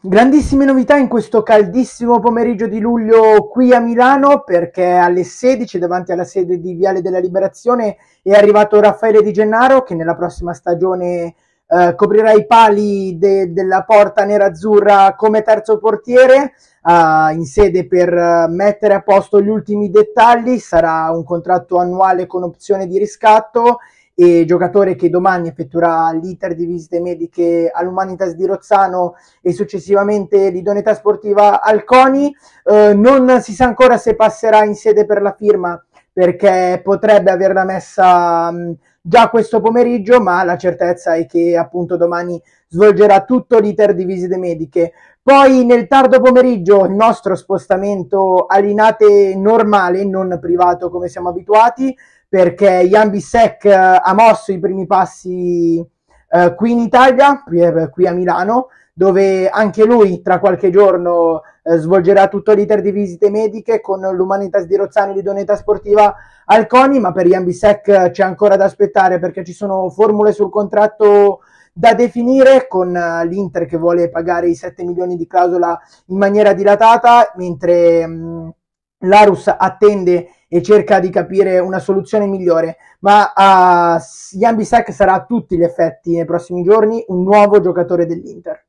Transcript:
Grandissime novità in questo caldissimo pomeriggio di luglio qui a Milano perché alle 16 davanti alla sede di Viale della Liberazione è arrivato Raffaele Di Gennaro che nella prossima stagione eh, coprirà i pali de- della porta nerazzurra come terzo portiere eh, in sede per eh, mettere a posto gli ultimi dettagli, sarà un contratto annuale con opzione di riscatto e giocatore che domani effettuerà l'iter di visite mediche all'Umanitas di Rozzano e successivamente l'idoneità sportiva al CONI. Eh, non si sa ancora se passerà in sede per la firma perché potrebbe averla messa mh, mm, già questo pomeriggio, ma la certezza è che appunto domani svolgerà tutto l'iter di visite mediche. Poi nel tardo pomeriggio il nostro spostamento a linate normale, non privato come siamo abituati, perché Jan Bissek eh, ha mosso i primi passi eh, qui in Italia, qui, eh, qui, a Milano, dove anche lui tra qualche giorno eh, svolgerà tutto l'iter di visite mediche con l'Umanitas di Rozzani di Doneta Sportiva al CONI, ma per Iambisec eh, c'è ancora da aspettare perché ci sono formule sul contratto da definire con eh, l'Inter che vuole pagare i 7 milioni di clausola in maniera dilatata, mentre mh, mm, l'Arus attende e cerca di capire una soluzione migliore. Ma uh, Jan Bissek sarà a tutti gli effetti nei prossimi giorni un nuovo giocatore dell'Inter.